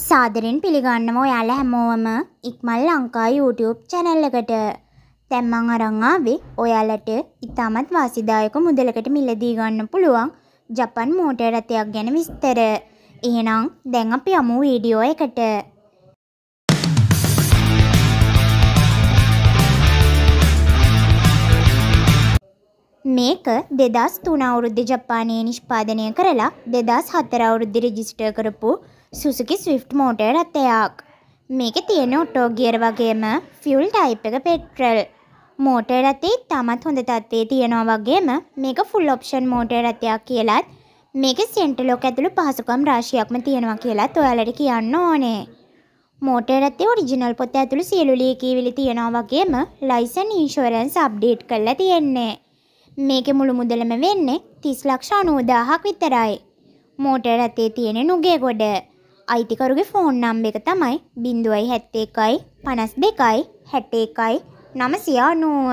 සාදරෙන් පිළිගන්නම ඔයාලා හැමෝවම ඉක්මල් Lanka YouTube channel එකට. දැන් මං අරන් ආවේ ඔයාලට ඉතාමත් වාසිදායක මුදලකට මිලදී ගන්න පුළුවන් ජපන් මෝටර් රථයක් ගැන විස්තර. එහෙනම් දැන් අපි යමු වීඩියෝ එකට. මේක දෙදස් තුන අවුරුද්ද ජපානයේ නිෂ්පාදනය කරලා දෙදස් හතර අවුරුද්ද රෙජිස්ටර් කරපු සුසුකි ස්විෆ්ට් මෝටර් රථයක්. මේක තියෙන ඔටෝ ගියර් වගේම ෆියුල් ටයිප් එක පෙට්‍රල්. මෝටර් රථේ තමත් හොඳ තත්ත්වයේ තියෙනවා වගේම මේක ෆුල් ඔප්ෂන් මෝටර් රථයක් කියලත් මේක සෙන්ට්‍රලොක් ඇතුළු පහසුකම් රාශියක්ම තියෙනවා කියලත් ඔයාලට කියන්න ඕනේ. මෝටර් රථේ ඔරිජිනල් පොත ඇතුළු සියලු ලියකියවිලි තියෙනවා වගේම ලයිසන් ඉන්ෂුරන්ස් අප්ඩේට් කරලා තියෙන්නේ. මේකේ මුළු මුදලම වෙන්නේ 30 ලක්ෂ 90000ක් විතරයි. මෝටර් රථේ තියෙන නුගේගොඩ අයිතිකරුගේ ෆෝන් නම්බ එක තමයි බිඳුවයි හැත්තේකයි පනස් දෙකයි හැටේකයි නමසියා නුව